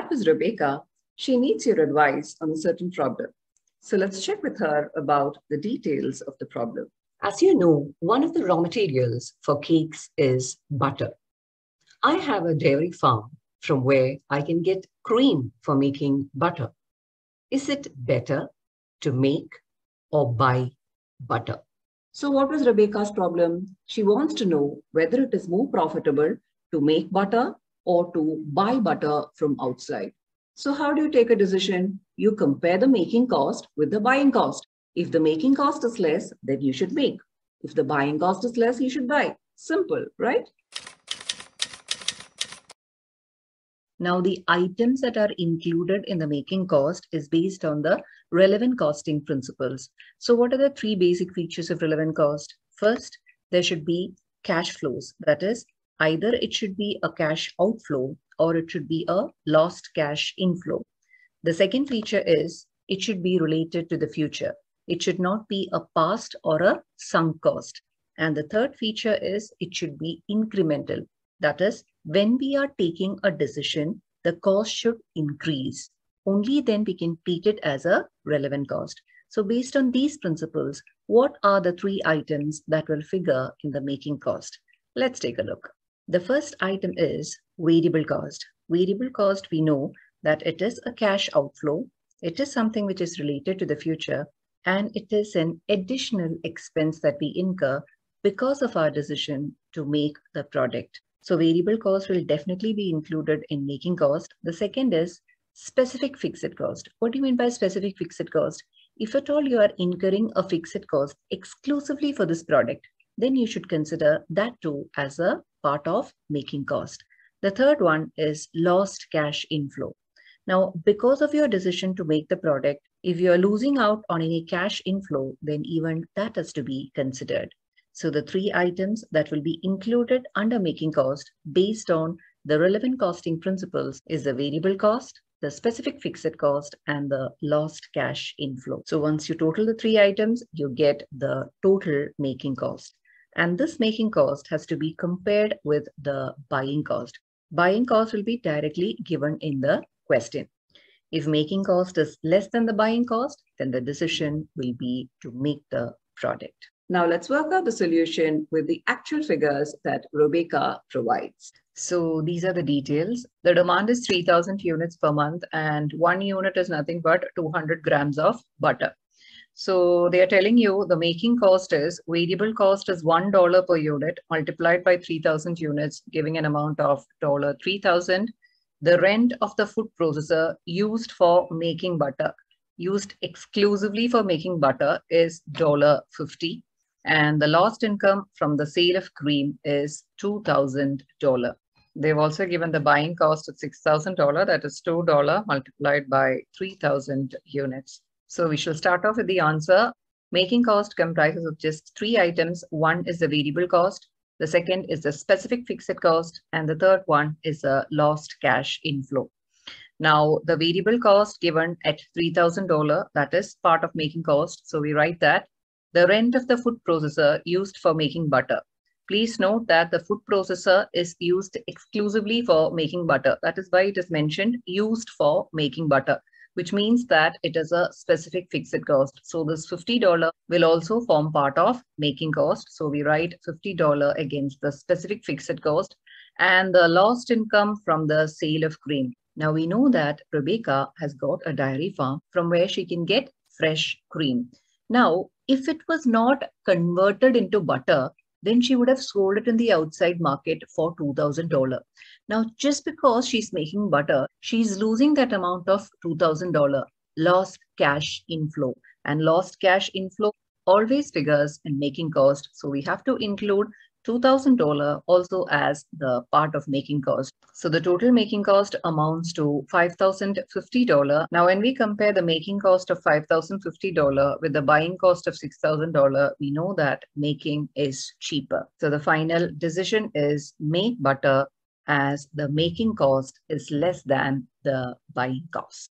that was Rebecca, she needs your advice on a certain problem. So let's check with her about the details of the problem. As you know, one of the raw materials for cakes is butter. I have a dairy farm from where I can get cream for making butter. Is it better to make or buy butter? So what was Rebecca's problem? She wants to know whether it is more profitable to make butter or to buy butter from outside. So how do you take a decision? You compare the making cost with the buying cost. If the making cost is less, then you should make. If the buying cost is less, you should buy. Simple, right? Now the items that are included in the making cost is based on the relevant costing principles. So what are the three basic features of relevant cost? First, there should be cash flows, that is Either it should be a cash outflow or it should be a lost cash inflow. The second feature is it should be related to the future. It should not be a past or a sunk cost. And the third feature is it should be incremental. That is, when we are taking a decision, the cost should increase. Only then we can treat it as a relevant cost. So based on these principles, what are the three items that will figure in the making cost? Let's take a look. The first item is variable cost. Variable cost, we know that it is a cash outflow. It is something which is related to the future and it is an additional expense that we incur because of our decision to make the product. So variable cost will definitely be included in making cost. The second is specific fixed cost. What do you mean by specific fixed cost? If at all you are incurring a fixed cost exclusively for this product, then you should consider that too as a part of making cost. The third one is lost cash inflow. Now, because of your decision to make the product, if you are losing out on any cash inflow, then even that has to be considered. So the three items that will be included under making cost based on the relevant costing principles is the variable cost, the specific fixed cost, and the lost cash inflow. So once you total the three items, you get the total making cost. And this making cost has to be compared with the buying cost. Buying cost will be directly given in the question. If making cost is less than the buying cost, then the decision will be to make the product. Now let's work out the solution with the actual figures that Rebecca provides. So these are the details. The demand is 3000 units per month and one unit is nothing but 200 grams of butter. So they are telling you the making cost is variable cost is $1 per unit multiplied by 3000 units, giving an amount of $3,000. The rent of the food processor used for making butter, used exclusively for making butter is $50. And the lost income from the sale of cream is $2,000. They've also given the buying cost of $6,000, that is $2 multiplied by 3,000 units. So we shall start off with the answer. Making cost comprises of just three items. One is the variable cost, the second is the specific fixed cost, and the third one is the lost cash inflow. Now, the variable cost given at $3,000, that is part of making cost. So we write that the rent of the food processor used for making butter. Please note that the food processor is used exclusively for making butter. That is why it is mentioned used for making butter which means that it is a specific fixed cost. So this $50 will also form part of making cost. So we write $50 against the specific fixed cost and the lost income from the sale of cream. Now we know that Rebecca has got a dairy farm from where she can get fresh cream. Now, if it was not converted into butter, then she would have sold it in the outside market for $2,000. Now, just because she's making butter, she's losing that amount of $2,000 lost cash inflow. And lost cash inflow always figures in making cost. So we have to include $2,000 also as the part of making cost. So the total making cost amounts to $5,050. Now, when we compare the making cost of $5,050 with the buying cost of $6,000, we know that making is cheaper. So the final decision is make butter as the making cost is less than the buying cost.